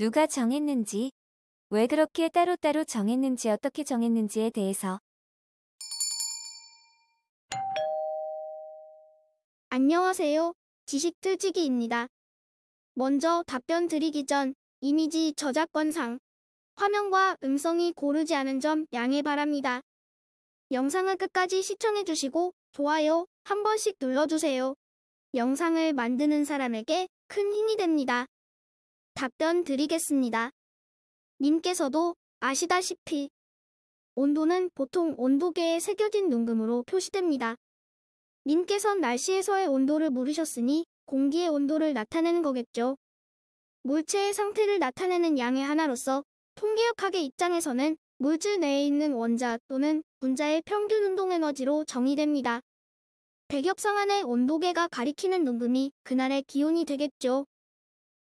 누가 정했는지, 왜 그렇게 따로따로 정했는지 어떻게 정했는지에 대해서 안녕하세요. 지식틀치기입니다. 먼저 답변 드리기 전 이미지 저작권상 화면과 음성이 고르지 않은 점 양해 바랍니다. 영상을 끝까지 시청해주시고 좋아요 한 번씩 눌러주세요. 영상을 만드는 사람에게 큰 힘이 됩니다. 답변 드리겠습니다. 님께서도 아시다시피 온도는 보통 온도계에 새겨진 눈금으로 표시됩니다. 님께선 날씨에서의 온도를 물으셨으니 공기의 온도를 나타내는 거겠죠. 물체의 상태를 나타내는 양의 하나로서 통계역학의 입장에서는 물질 내에 있는 원자 또는 분자의 평균 운동 에너지로 정의됩니다. 백엽상 안의 온도계가 가리키는 눈금이 그날의 기온이 되겠죠.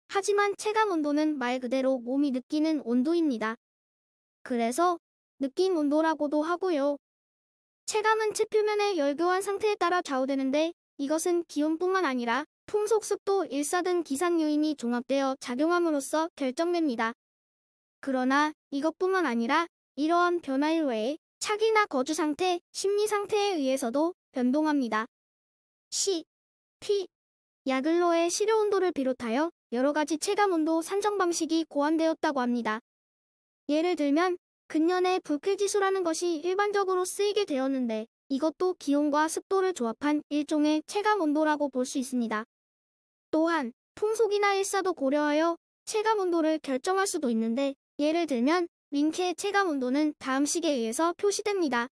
하지만 체감 온도는 말 그대로 몸이 느끼는 온도입니다. 그래서 느낌 온도라고도 하고요. 체감은 체 표면의 열교환 상태에 따라 좌우되는데 이것은 기온뿐만 아니라 풍속, 습도, 일사 등 기상 요인이 종합되어 작용함으로써 결정됩니다. 그러나 이것뿐만 아니라 이러한 변화 일외에 차기나 거주 상태, 심리 상태에 의해서도 변동합니다. 시, P, 야글로의 실외 온도를 비롯하여 여러 가지 체감 온도 산정 방식이 고안되었다고 합니다. 예를 들면 근년에 불쾌지수라는 것이 일반적으로 쓰이게 되었는데 이것도 기온과 습도를 조합한 일종의 체감 온도라고 볼 수 있습니다. 또한 풍속이나 일사도 고려하여 체감 온도를 결정할 수도 있는데 예를 들면 링케의 체감 온도는 다음 식에 의해서 표시됩니다.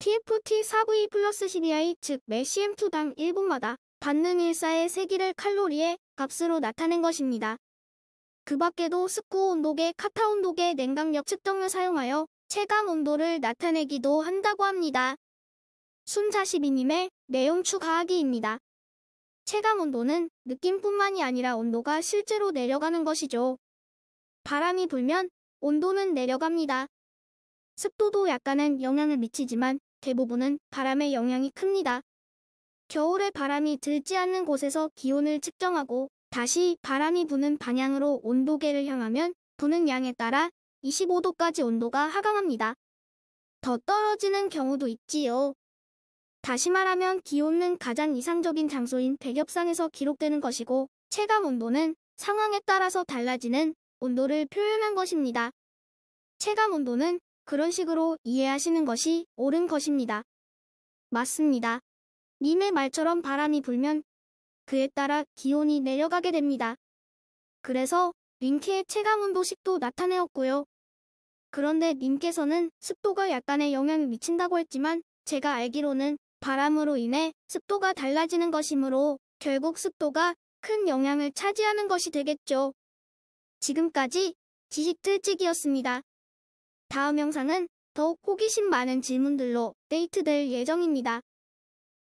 TFT 4V 플러스 CDI 즉 매 CM2당 1분마다 반는 일사의 세기를 칼로리의 값으로 나타낸 것입니다. 그 밖에도 스쿠 온도계, 카타 온도계 냉각력 측정을 사용하여 체감 온도를 나타내기도 한다고 합니다. 순시비님의 내용 추가하기입니다. 체감 온도는 느낌뿐만이 아니라 온도가 실제로 내려가는 것이죠. 바람이 불면 온도는 내려갑니다. 습도도 약간은 영향을 미치지만 대부분은 바람의 영향이 큽니다. 겨울에 바람이 들지 않는 곳에서 기온을 측정하고 다시 바람이 부는 방향으로 온도계를 향하면 부는 양에 따라 25도까지 온도가 하강합니다. 더 떨어지는 경우도 있지요. 다시 말하면 기온은 가장 이상적인 장소인 백엽상에서 기록되는 것이고 체감 온도는 상황에 따라서 달라지는 온도를 표현한 것입니다. 체감 온도는 그런 식으로 이해하시는 것이 옳은 것입니다. 맞습니다. 님의 말처럼 바람이 불면 그에 따라 기온이 내려가게 됩니다. 그래서 님케의 체감 온도식도 나타내었고요. 그런데 님께서는 습도가 약간의 영향을 미친다고 했지만 제가 알기로는 바람으로 인해 습도가 달라지는 것이므로 결국 습도가 큰 영향을 차지하는 것이 되겠죠. 지금까지 지식들찍이었습니다 다음 영상은 더욱 호기심 많은 질문들로 데이트될 예정입니다.